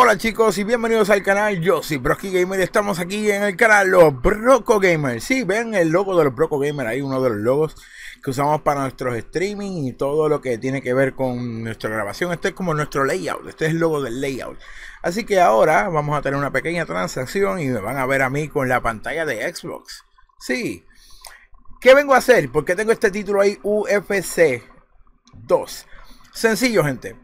Hola chicos y bienvenidos al canal, yo soy Broski Gamer estamos aquí en el canal Los Broco Gamers. Si sí, ven el logo de los Broco Gamer ahí, uno de los logos que usamos para nuestros streaming y todo lo que tiene que ver con nuestra grabación. Este es como nuestro layout, este es el logo del layout. Así que ahora vamos a tener una pequeña transacción y me van a ver a mí con la pantalla de Xbox. Sí. ¿Qué vengo a hacer? Porque tengo este título ahí UFC 2. Sencillo, gente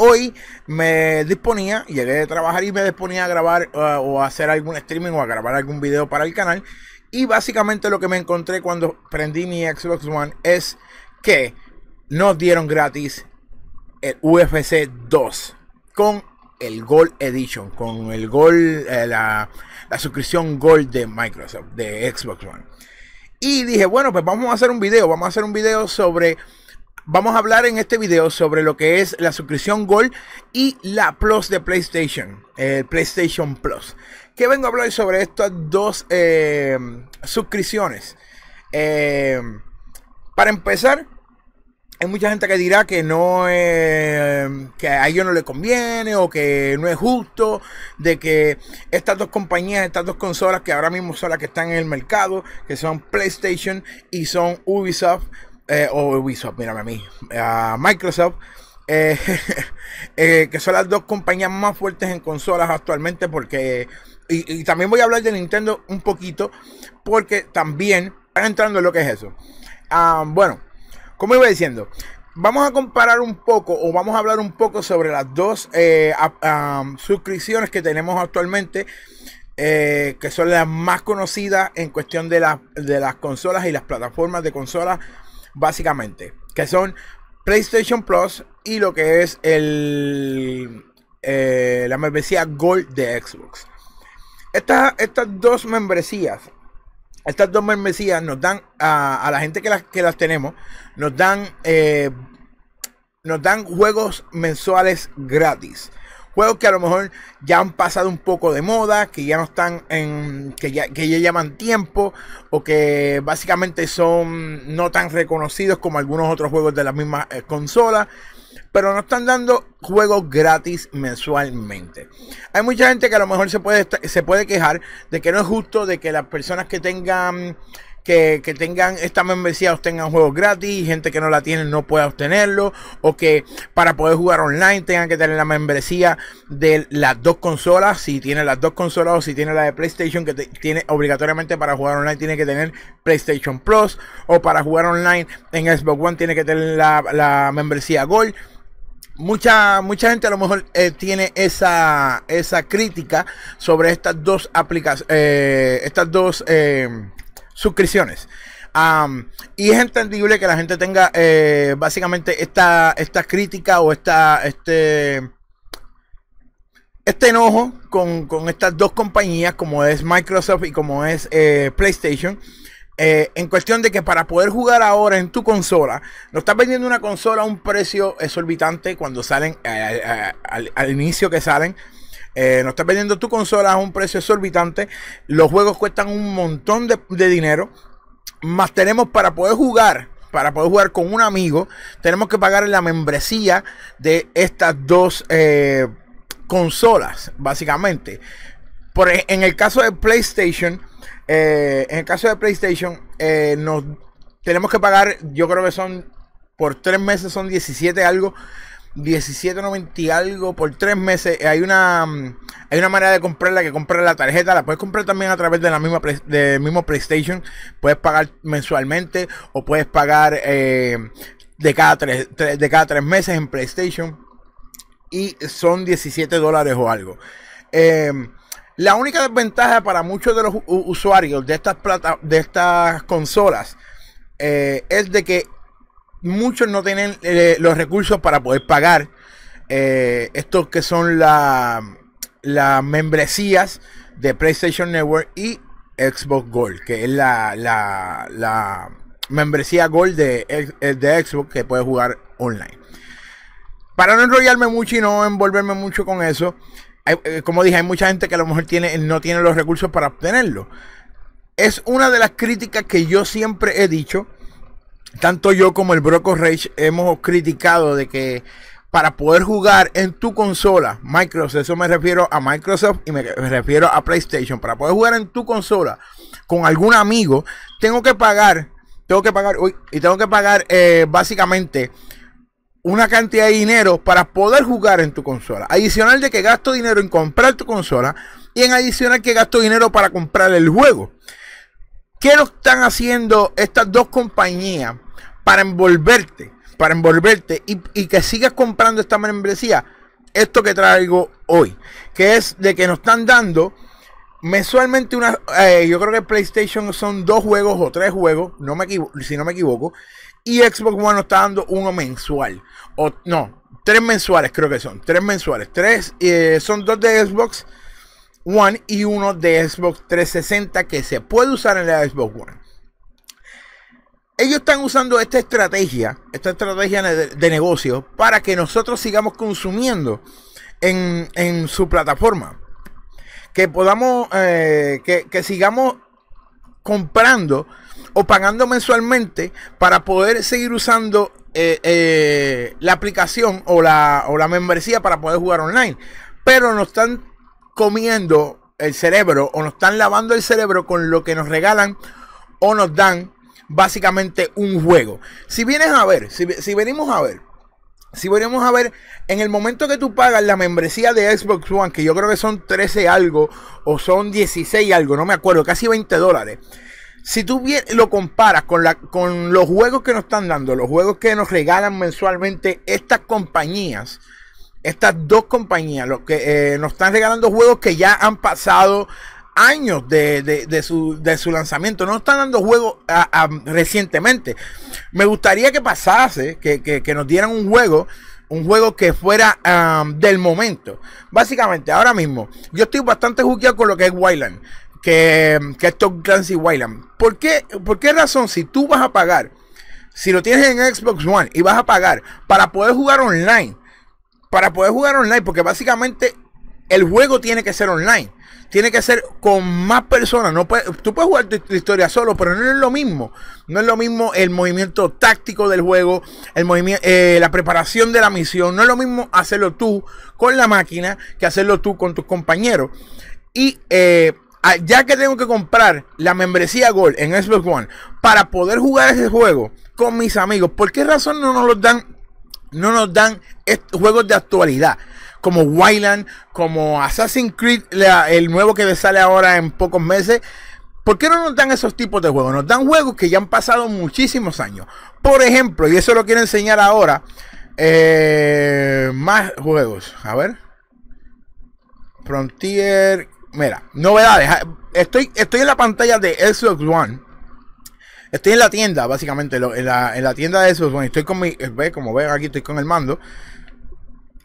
hoy me disponía, llegué de trabajar y me disponía a grabar uh, o a hacer algún streaming o a grabar algún video para el canal. Y básicamente lo que me encontré cuando prendí mi Xbox One es que nos dieron gratis el UFC 2 con el Gold Edition, con el Gold, eh, la, la suscripción Gold de Microsoft, de Xbox One. Y dije, bueno, pues vamos a hacer un video, vamos a hacer un video sobre Vamos a hablar en este video sobre lo que es la suscripción Gold y la Plus de PlayStation, el PlayStation Plus. Que vengo a hablar sobre estas dos eh, suscripciones. Eh, para empezar, hay mucha gente que dirá que no eh, que a ellos no le conviene o que no es justo de que estas dos compañías, estas dos consolas que ahora mismo son las que están en el mercado, que son PlayStation y son Ubisoft, eh, o Ubisoft, mírame a mí, a Microsoft, eh, eh, que son las dos compañías más fuertes en consolas actualmente, porque, y, también voy a hablar de Nintendo un poquito, porque también están entrando en lo que es eso. Ah, bueno, como iba diciendo, vamos a comparar un poco o vamos a hablar un poco sobre las dos suscripciones que tenemos actualmente. que son las más conocidas en cuestión de, de las consolas y las plataformas de consolas básicamente, que son PlayStation Plus y lo que es el, eh, la membresía Gold de Xbox. Estas, estas dos membresías, estas dos membresías nos dan a, la gente que las, que las tenemos, nos dan, eh, nos dan juegos mensuales gratis juegos que a lo mejor ya han pasado un poco de moda, que ya no están en. que ya, que ya llaman tiempo, o que básicamente son no tan reconocidos como algunos otros juegos de las misma eh, consolas. Pero no están dando juegos gratis mensualmente. Hay mucha gente que a lo mejor se puede, se puede quejar de que no es justo de que las personas que tengan que, tengan esta membresía, obtengan juegos gratis, gente que no la tiene no pueda obtenerlo, o que para poder jugar online tengan que tener la membresía de las dos consolas, si tiene las dos consolas o si tiene la de PlayStation, que tiene obligatoriamente para jugar online tiene que tener PlayStation Plus, o para jugar online en Xbox One tiene que tener la, membresía Gold mucha, mucha gente a lo mejor eh, tiene esa, esa crítica sobre estas dos aplicaciones, eh, estas dos eh, suscripciones. y es entendible que la gente tenga eh, básicamente esta, esta crítica o esta, este, este enojo con, estas dos compañías como es Microsoft y como es eh, PlayStation. Eh, en cuestión de que para poder jugar ahora en tu consola, no estás vendiendo una consola a un precio exorbitante cuando salen, al inicio que salen. Eh, no estás vendiendo tu consola a un precio exorbitante. Los juegos cuestan un montón de, dinero. Más tenemos para poder jugar para poder jugar con un amigo, tenemos que pagar la membresía de estas dos eh, consolas, básicamente. Por, e, en el caso de PlayStation, eh, en el caso de PlayStation, nos tenemos que pagar, yo creo que son por tres meses, son 17 algo 17.90 y algo por tres meses. Eh, hay una, mm, hay una manera de comprarla que comprar la tarjeta. La puedes comprar también a través de la misma de mismo PlayStation. Puedes pagar mensualmente o puedes pagar eh, de, cada tres, de cada tres meses en PlayStation. Y son 17 dólares o algo. Em, la única desventaja para muchos de los usuarios de estas, plata, de estas consolas eh, es de que muchos no tienen eh, los recursos para poder pagar eh, estos que son las membresías de PlayStation Network y Xbox Gold, que es la, la, membresía Gold de, eh, Xbox que puede jugar online. Para no enrollarme mucho y no envolverme mucho con eso, como dije, hay mucha gente que a lo mejor tiene, no tiene los recursos para obtenerlo. Es una de las críticas que yo siempre he dicho tanto yo como el Broco Rage hemos criticado de que para poder jugar en tu consola, Microsoft, eso me refiero a Microsoft y me refiero a PlayStation, para poder jugar en tu consola con algún amigo, tengo que pagar, tengo que pagar, y tengo que pagar eh, básicamente una cantidad de dinero para poder jugar en tu consola. Adicional de que gasto dinero en comprar tu consola y en adicional que gasto dinero para comprar el juego. ¿Qué lo están haciendo estas dos compañías para envolverte? Para envolverte y, que sigas comprando esta membresía. Esto que traigo hoy, que es de que nos están dando mensualmente una eh, yo creo que PlayStation son dos juegos o tres juegos no me si no me equivoco y Xbox One nos está dando uno mensual o no tres mensuales creo que son tres mensuales tres eh, son dos de Xbox One y uno de Xbox 360 que se puede usar en la Xbox One. Ellos están usando esta estrategia, esta estrategia de negocio, para que nosotros sigamos consumiendo en, en su plataforma. Que podamos, eh, que, sigamos comprando o pagando mensualmente para poder seguir usando eh, eh, la aplicación o la, o la membresía para poder jugar online. Pero no están comiendo el cerebro o nos están lavando el cerebro con lo que nos regalan o nos dan básicamente un juego. Si vienes a ver, si, venimos a ver, si venimos a ver, en el momento que tú pagas la membresía de Xbox One, que yo creo que son 13 algo o son 16 algo, no me acuerdo, casi 20 dólares. Si tú lo comparas con, la, con los juegos que nos están dando, los juegos que nos regalan mensualmente estas compañías, estas dos compañías los que eh, nos están regalando juegos que ya han pasado años de, su, lanzamiento. No están dando juegos recientemente. Me gustaría que pasase, que, nos dieran un juego un juego que fuera del momento. Básicamente, ahora mismo, yo estoy bastante juqueado con lo que es Wildland, que, es Top Clancy Wildland. ¿Por qué, ¿Por qué razón si tú vas a pagar, si lo tienes en Xbox One y vas a pagar para poder jugar online? para poder jugar online, porque básicamente el juego tiene que ser online. Tiene que ser con más personas. No tú puedes jugar tu, historia solo, pero no es lo mismo. No es lo mismo el movimiento táctico del juego, el movimiento, eh, la preparación de la misión. No es lo mismo hacerlo tú con la máquina que hacerlo tú con tus compañeros. Y eh, ah, ya que tengo que comprar la membresía Gold en Xbox One para poder jugar ese juego con mis amigos, ¿por qué razón no nos lo dan no nos dan juegos de actualidad. Como Wildland, como Assassin's Creed, el nuevo que sale ahora en pocos meses. ¿Por qué no nos dan esos tipos de juegos? Nos dan juegos que ya han pasado muchísimos años. Por ejemplo, y eso lo quiero enseñar ahora. Eh, más juegos. A ver. Frontier. Mira, novedades. Estoy, estoy en la pantalla de Xbox One. Estoy en la tienda, básicamente, en la, en la tienda de esos One. Estoy con mi, como ven aquí, estoy con el mando.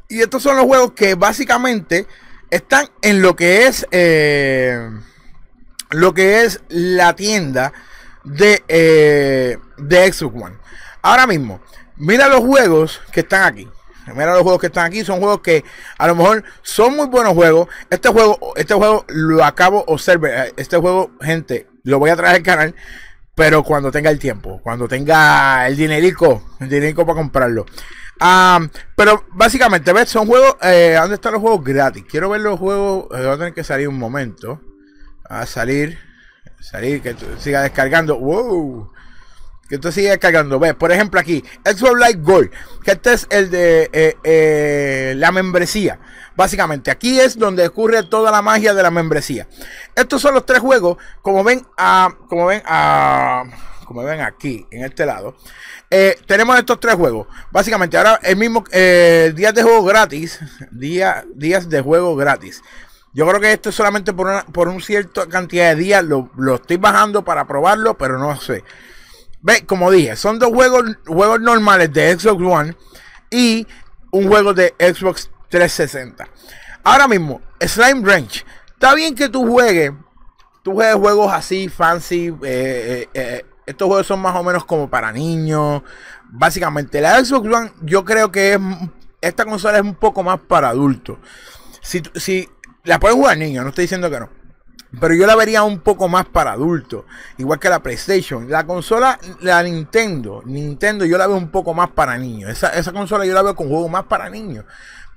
Y estos son los juegos que básicamente están en lo que es, eh, lo que es la tienda de, eh, de Xbox One. Ahora mismo, mira los juegos que están aquí. Mira los juegos que están aquí, son juegos que a lo mejor son muy buenos juegos. Este juego, este juego lo acabo de observar eh, Este juego, gente, lo voy a traer al canal pero cuando tenga el tiempo, cuando tenga el dinerico, el dinerico para comprarlo. Ah, pero básicamente, ¿ves? Son juegos, eh, ¿dónde están los juegos gratis? Quiero ver los juegos, eh, voy a tener que salir un momento, a salir, salir, que siga descargando, wow, que sigue cargando. ve. por ejemplo, aquí, Xbox Live Gold, que este es el de eh, eh, la membresía. Básicamente, aquí es donde ocurre toda la magia de la membresía. Estos son los tres juegos, como ven, a, como ven, como ven aquí, en este lado. Eh, tenemos estos tres juegos. Básicamente, ahora el mismo días de juego gratis, día, días de juego gratis. Yo creo que esto Es solamente por una por un cierta cantidad de días lo, lo estoy bajando para probarlo, pero no sé. Ve, como dije, son dos juegos, juegos normales de Xbox One y un juego de Xbox 360. Ahora mismo, Slime Range. Está bien que tú juegues, tú juegues juegos así, fancy. Eh, eh, eh, estos juegos son más o menos como para niños. Básicamente, la Xbox One, yo creo que es, esta consola es un poco más para adultos. Si, si la pueden jugar niños, no estoy diciendo que no. Pero yo la vería un poco más para adultos. Igual que la PlayStation. La consola, la Nintendo. Nintendo yo la veo un poco más para niños. Esa, consola yo la veo con juegos más para niños.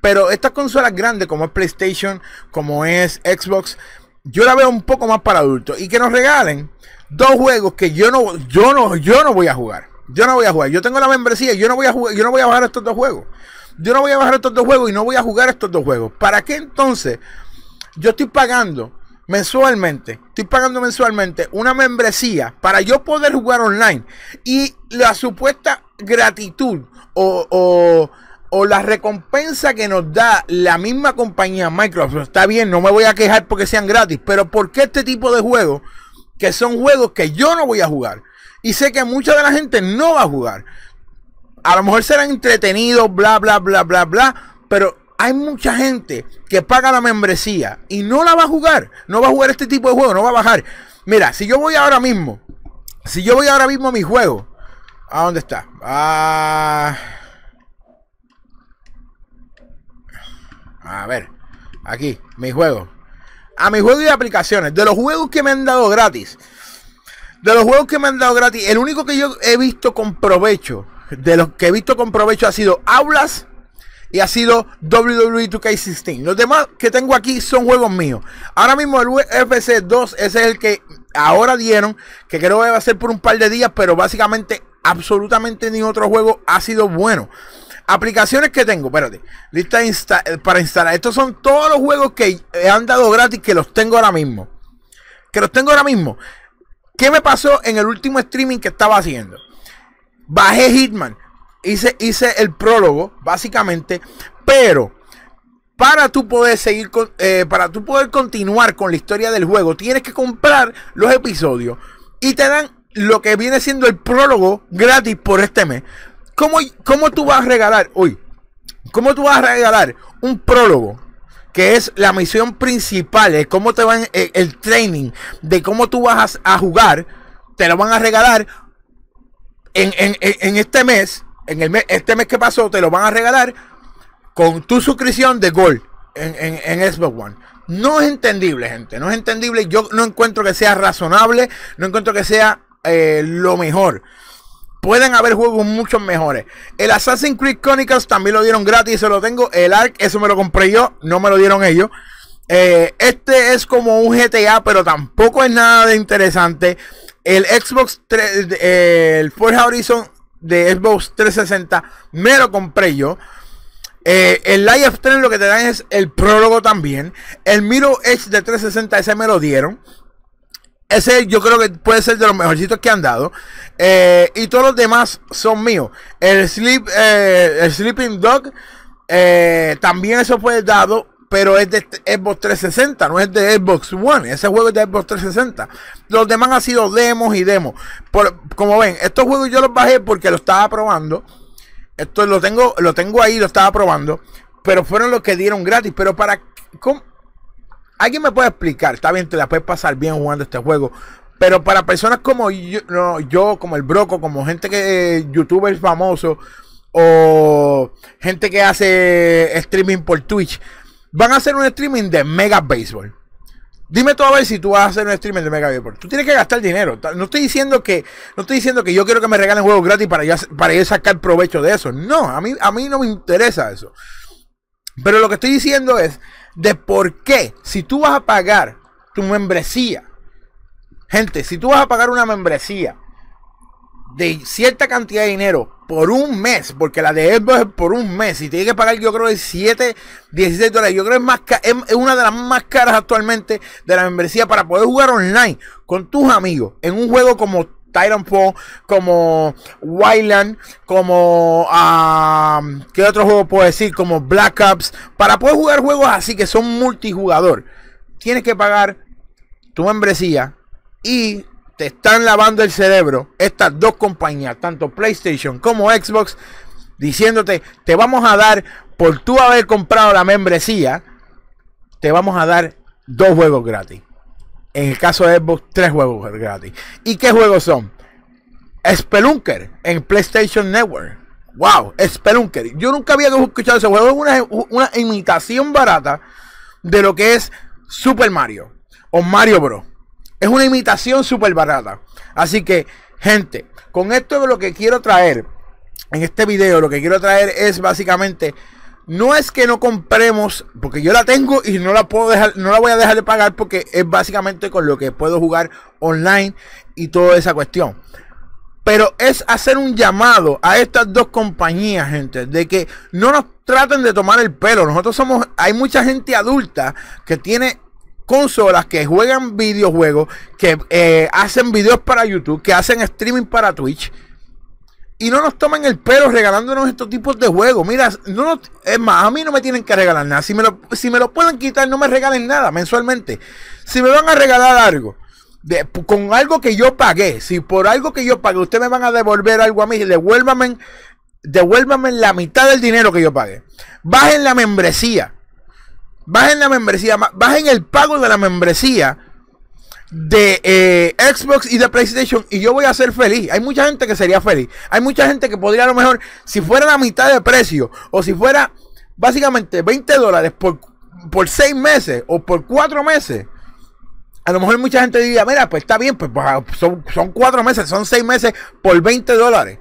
Pero estas consolas grandes como es PlayStation, como es Xbox, yo la veo un poco más para adultos. Y que nos regalen dos juegos que yo no, yo no, yo no voy a jugar. Yo no voy a jugar. Yo tengo la membresía, yo no voy a jugar, yo no voy a bajar estos dos juegos. Yo no voy a bajar estos dos juegos y no voy a jugar estos dos juegos. ¿Para qué entonces yo estoy pagando? mensualmente, estoy pagando mensualmente una membresía para yo poder jugar online y la supuesta gratitud o, la recompensa que nos da la misma compañía Microsoft, pues está bien, no me voy a quejar porque sean gratis, pero ¿por qué este tipo de juegos que son juegos que yo no voy a jugar? Y sé que mucha de la gente no va a jugar. A lo mejor serán entretenidos, bla, bla, bla, bla, bla, pero hay mucha gente que paga la membresía y no la va a jugar. No va a jugar este tipo de juego, no va a bajar. Mira, si yo voy ahora mismo, si yo voy ahora mismo a mi juego, ¿a dónde está? Ah, a ver, aquí, mi juego. A mi juego y aplicaciones. De los juegos que me han dado gratis. De los juegos que me han dado gratis. El único que yo he visto con provecho. De los que he visto con provecho ha sido Aulas y ha sido WWE 2K16. Los demás que tengo aquí son juegos míos. Ahora mismo el UFC 2 ese es el que ahora dieron, que creo que va a ser por un par de días, pero básicamente absolutamente ni otro juego ha sido bueno. Aplicaciones que tengo, espérate, lista eh, para instalar. Estos son todos los juegos que han dado gratis que los tengo ahora mismo. Que los tengo ahora mismo. ¿Qué me pasó en el último streaming que estaba haciendo? Bajé Hitman hice, hice el prólogo, básicamente, pero para tú poder seguir con, eh, para tú poder continuar con la historia del juego, tienes que comprar los episodios y te dan lo que viene siendo el prólogo gratis por este mes. ¿Cómo, cómo tú vas a regalar hoy? ¿Cómo tú vas a regalar un prólogo? Que es la misión principal, es cómo te van eh, el, training de cómo tú vas a, jugar. Te lo van a regalar en, en, en, este mes en el este mes que pasó te lo van a regalar con tu suscripción de Gold en, Xbox One. No es entendible, gente. No es entendible. Yo no encuentro que sea razonable. No encuentro que sea eh, lo mejor. Pueden haber juegos muchos mejores. El Assassin's Creed Chronicles también lo dieron gratis, se lo tengo. El Ark, eso me lo compré yo, no me lo dieron ellos. Eh, este es como un GTA, pero tampoco es nada de interesante. El Xbox 3, eh, el Forza Horizon de Xbox 360 me lo compré yo. Eh, el Live 3 lo que te dan es el prólogo también. El Miro Edge de 360 ese me lo dieron. Ese yo creo que puede ser de los mejorcitos que han dado. Eh, y todos los demás son míos. El, sleep, eh, el Sleeping Dog también eso fue dado pero es de Xbox 360, no es de Xbox One. Ese juego es de Xbox 360. Los demás han sido demos y demos. como ven, estos juegos yo los bajé porque lo estaba probando. Esto lo tengo, lo tengo ahí, lo estaba probando. Pero fueron los que dieron gratis. Pero para. ¿Alguien me puede explicar? Está bien, te la puedes pasar bien jugando este juego. Pero para personas como yo, yo como el Broco, como gente que. Eh, youtubers famosos. O gente que hace streaming por Twitch Van a hacer un streaming de Mega Baseball. Dime tú a ver si tú vas a hacer un streaming de Mega Baseball. Tú tienes que gastar dinero. No estoy diciendo que, no estoy diciendo que yo quiero que me regalen juegos gratis para yo, para sacar provecho de eso. No, a mí, a mí no me interesa eso. Pero lo que estoy diciendo es de por qué, si tú vas a pagar tu membresía, gente, si tú vas a pagar una membresía de cierta cantidad de dinero por un mes, porque la de Xbox es por un mes, y tiene que pagar yo creo de 7, 16 dólares, yo creo es, más es una de las más caras actualmente de la membresía para poder jugar online con tus amigos en un juego como Titanfall, como Wildland, como Que ah, ¿qué otro juego puedo decir? Como Black Ops, para poder jugar juegos así que son multijugador, tienes que pagar tu membresía y te están lavando el cerebro estas dos compañías, tanto PlayStation como Xbox, diciéndote, te vamos a dar, por tú haber comprado la membresía, te vamos a dar dos juegos gratis. En el caso de Xbox, tres juegos gratis. ¿Y qué juegos son? Spelunker en PlayStation Network. ¡Wow! Spelunker. Yo nunca había escuchado ese juego. Es una, una imitación barata de lo que es Super Mario o Mario Bros. Es una imitación súper barata. Así que, gente, con esto lo que quiero traer, en este video, lo que quiero traer es básicamente, no es que no compremos, porque yo la tengo y no la puedo dejar, no la voy a dejar de pagar porque es básicamente con lo que puedo jugar online y toda esa cuestión. Pero es hacer un llamado a estas dos compañías, gente, de que no nos traten de tomar el pelo. Nosotros somos, hay mucha gente adulta que tiene consolas que juegan videojuegos, que eh, hacen videos para YouTube, que hacen streaming para Twitch. Y no nos toman el pelo regalándonos estos tipos de juegos. Mira, no es más, a mí no me tienen que regalar nada. Si me, lo, si me lo pueden quitar, no me regalen nada mensualmente. Si me van a regalar algo, de, con algo que yo pagué, si por algo que yo pagué, ustedes me van a devolver algo a mí, devuélvame, devuélvame la mitad del dinero que yo pagué. Bajen la membresía bajen la membresía, bajen el pago de la membresía de eh, Xbox y de PlayStation y yo voy a ser feliz. Hay mucha gente que sería feliz. Hay mucha gente que podría a lo mejor, si fuera la mitad de precio o si fuera básicamente 20 dólares por, por 6 meses o por 4 meses. A lo mejor mucha gente diría, mira, pues está bien, pues, pues ah, son, son 4 meses, son 6 meses por 20 dólares.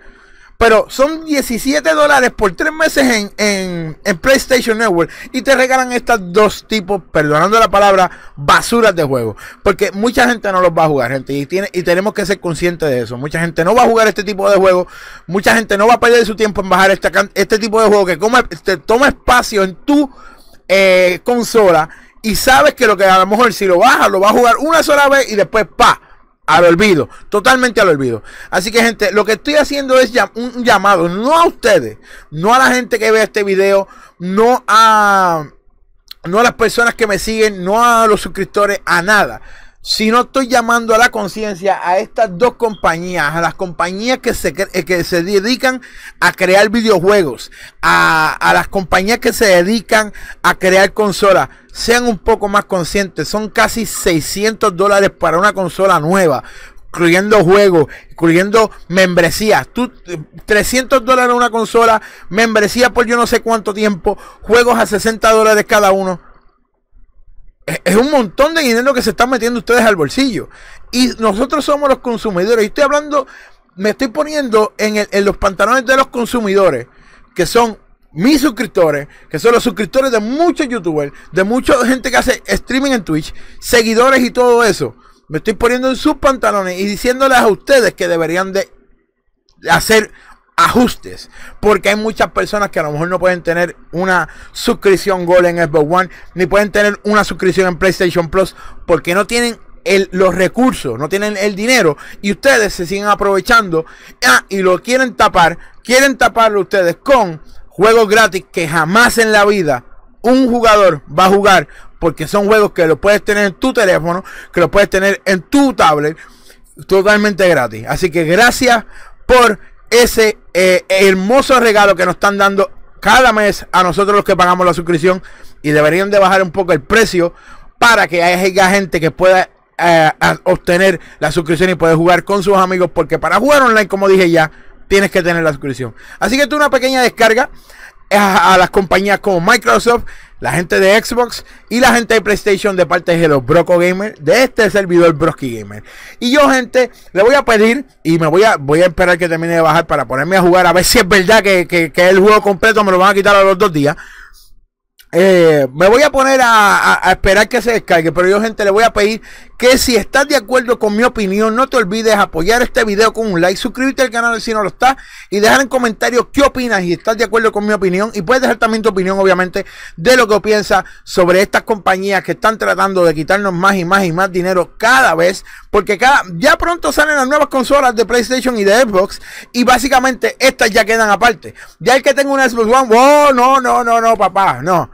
Pero son 17 dólares por tres meses en, en, PlayStation Network. Y te regalan estos dos tipos, perdonando la palabra, basuras de juego. Porque mucha gente no los va a jugar, gente. Y, tiene, y tenemos que ser conscientes de eso. Mucha gente no va a jugar este tipo de juego Mucha gente no va a perder su tiempo en bajar este, este tipo de juego que te toma espacio en tu eh, consola. Y sabes que lo que a lo mejor si lo bajas, lo va a jugar una sola vez y después pa al olvido, totalmente al olvido. Así que gente, lo que estoy haciendo es un llamado, no a ustedes, no a la gente que ve este video, no a, no a las personas que me siguen, no a los suscriptores, a nada si no estoy llamando a la conciencia a estas dos compañías, a las compañías que se, que se dedican a crear videojuegos, a, a las compañías que se dedican a crear consolas, sean un poco más conscientes. Son casi 600 dólares para una consola nueva, incluyendo juegos, incluyendo membresías. Tú, 300 dólares una consola, membresía por yo no sé cuánto tiempo, juegos a 60 dólares cada uno. Es un montón de dinero que se están metiendo ustedes al bolsillo. Y nosotros somos los consumidores. Y estoy hablando, me estoy poniendo en, los pantalones de los consumidores, que son mis suscriptores, que son los suscriptores de muchos youtubers, de mucha gente que hace streaming en Twitch, seguidores y todo eso. Me estoy poniendo en sus pantalones y diciéndoles a ustedes que deberían de hacer ajustes. Porque hay muchas personas que a lo mejor no pueden tener una suscripción Gold en Xbox One, ni pueden tener una suscripción en PlayStation Plus, porque no tienen el, los recursos, no tienen el dinero. Y ustedes se siguen aprovechando ah, y lo quieren tapar. Quieren taparlo ustedes con juegos gratis que jamás en la vida un jugador va a jugar. Porque son juegos que lo puedes tener en tu teléfono, que lo puedes tener en tu tablet, totalmente gratis. Así que gracias por ese eh, hermoso regalo que nos están dando cada mes a nosotros los que pagamos la suscripción y deberían de bajar un poco el precio para que haya gente que pueda eh, obtener la suscripción y poder jugar con sus amigos porque para jugar online como dije ya tienes que tener la suscripción así que tú una pequeña descarga a, las compañías como Microsoft, la gente de Xbox y la gente de PlayStation de parte de los Broco Gamer, de este servidor Broski Gamer. Y yo, gente, le voy a pedir y me voy a voy a esperar que termine de bajar para ponerme a jugar a ver si es verdad que, el juego completo me lo van a quitar a los dos días. Eh, me voy a poner a, esperar que se descargue, pero yo, gente, le voy a pedir que si estás de acuerdo con mi opinión, no te olvides apoyar este video con un like, suscribirte al canal si no lo estás y dejar en comentarios qué opinas y estás de acuerdo con mi opinión y puedes dejar también tu opinión obviamente de lo que piensas sobre estas compañías que están tratando de quitarnos más y más y más dinero cada vez porque ya pronto salen las nuevas consolas de PlayStation y de Xbox y básicamente estas ya quedan aparte. Ya el que tenga una Xbox One, oh, no, no, no, no, papá, no.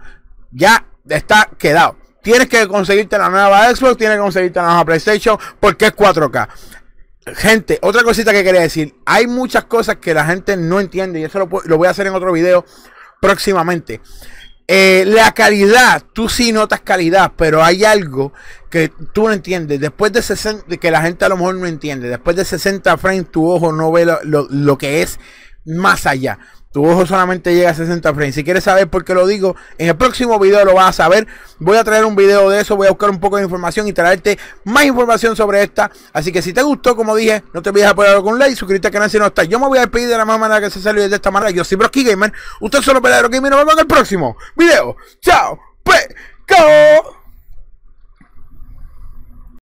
Ya está quedado. Tienes que conseguirte la nueva Xbox, tienes que conseguirte la nueva PlayStation, porque es 4K. Gente, otra cosita que quería decir. Hay muchas cosas que la gente no entiende y eso lo, voy a hacer en otro video próximamente. Eh, la calidad, tú sí notas calidad, pero hay algo que tú no entiendes. Después de 60, que la gente a lo mejor no entiende, después de 60 frames tu ojo no ve lo que es más allá. Tu ojo solamente llega a 60 frames. Si quieres saber por qué lo digo, en el próximo video lo vas a saber. Voy a traer un video de eso, voy a buscar un poco de información y traerte más información sobre esta. Así que si te gustó, como dije, no te olvides de apoyarlo con un like, suscríbete al canal si no estás. Yo me voy a despedir de la misma manera que se salió de esta manera. Yo soy Broski Gamer, usted solo verdadero gamer. Nos vemos en el próximo video. Chao, Chao. Pues,